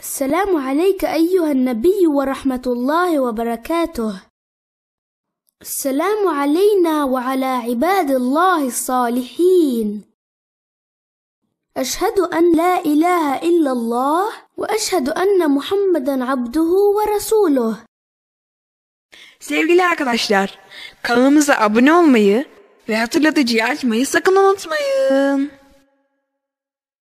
السلام عليك أيها النبي ورحمة الله وبركاته السلام علينا وعلى عباد الله الصالحين أشهد أن لا إله إلا الله وأشهد أن محمدا عبده ورسوله Sevgili arkadaşlar, kanalımıza abone olmayı ve hatırlatıcıyı açmayı sakın unutmayın.